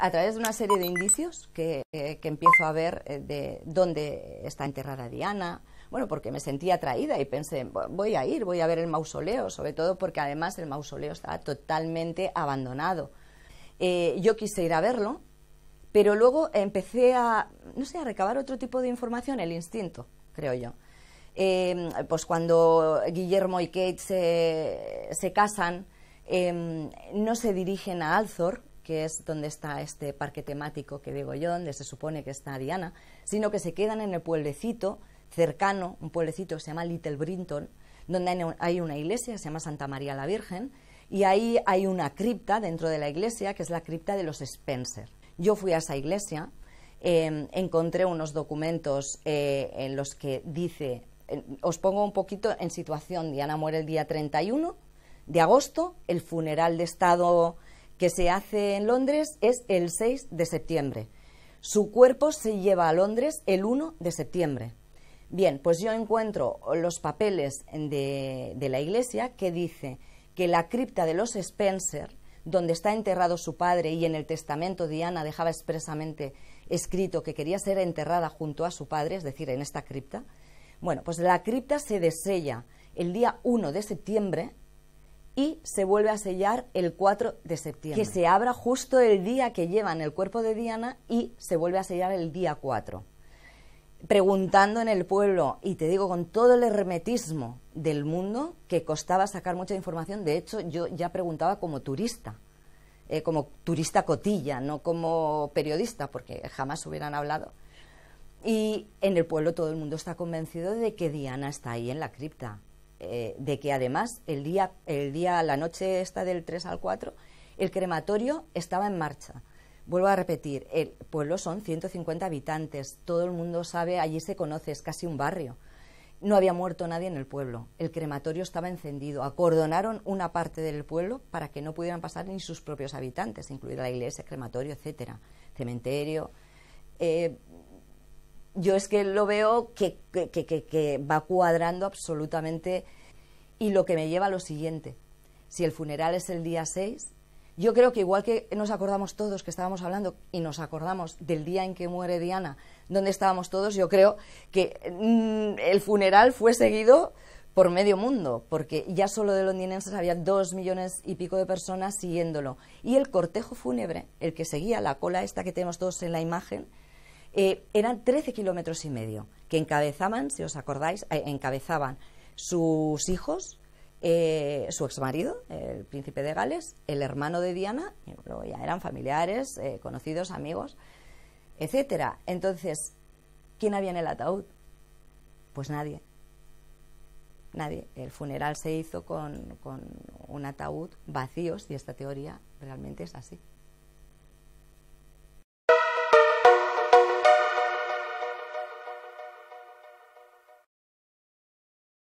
a través de una serie de indicios que, eh, empiezo a ver eh, de dónde está enterrada Diana, bueno, porque me sentí atraída y pensé, voy a ir, voy a ver el mausoleo, sobre todo porque además el mausoleo estaba totalmente abandonado. Eh, yo quise ir a verlo, pero luego empecé a, no sé, a recabar otro tipo de información, el instinto, creo yo. Em, pues cuando Guillermo y Kate se, se casan, em, no se dirigen a Althor, que es donde está este parque temático que digo yo, donde se supone que está Diana, sino que se quedan en el pueblecito cercano, un pueblecito que se llama Little Brinton, donde hay una iglesia se llama Santa María la Virgen, y ahí hay una cripta dentro de la iglesia, que es la cripta de los Spencer. Yo fui a esa iglesia, em, encontré unos documentos eh, en los que dice, os pongo un poquito en situación, Diana muere el día 31 de agosto, el funeral de Estado que se hace en Londres es el 6 de septiembre. Su cuerpo se lleva a Londres el 1 de septiembre. Bien, pues yo encuentro los papeles de, la iglesia que dice que la cripta de los Spencer, donde está enterrado su padre y en el testamento Diana dejaba expresamente escrito que quería ser enterrada junto a su padre, es decir, en esta cripta, bueno, pues la cripta se desella el día 1 de septiembre y se vuelve a sellar el 4 de septiembre. Que se abra justo el día que llevan el cuerpo de Diana y se vuelve a sellar el día 4. Preguntando en el pueblo, y te digo con todo el hermetismo del mundo, que costaba sacar mucha información. De hecho, yo ya preguntaba como turista, eh, como turista cotilla, no como periodista, porque jamás hubieran hablado. Y en el pueblo todo el mundo está convencido de que Diana está ahí en la cripta eh, de que además el día, el día, la noche esta del 3 al 4, el crematorio estaba en marcha. Vuelvo a repetir, el pueblo son 150 habitantes, todo el mundo sabe, allí se conoce, es casi un barrio. No había muerto nadie en el pueblo, el crematorio estaba encendido, acordonaron una parte del pueblo para que no pudieran pasar ni sus propios habitantes, incluida la iglesia, crematorio, etcétera, cementerio. Eh, yo es que lo veo que, que, que, va cuadrando absolutamente y lo que me lleva a lo siguiente. Si el funeral es el día 6, yo creo que igual que nos acordamos todos que estábamos hablando y nos acordamos del día en que muere Diana, donde estábamos todos, yo creo que mm, el funeral fue seguido por medio mundo, porque ya solo de londinenses había dos millones y pico de personas siguiéndolo. Y el cortejo fúnebre, el que seguía la cola esta que tenemos todos en la imagen, eh, eran 13 kilómetros y medio que encabezaban, si os acordáis, eh, encabezaban sus hijos, eh, su exmarido, el príncipe de Gales, el hermano de Diana, ya eran familiares, eh, conocidos, amigos, etcétera. Entonces, ¿quién había en el ataúd? Pues nadie. Nadie. El funeral se hizo con, con un ataúd vacío, si esta teoría realmente es así.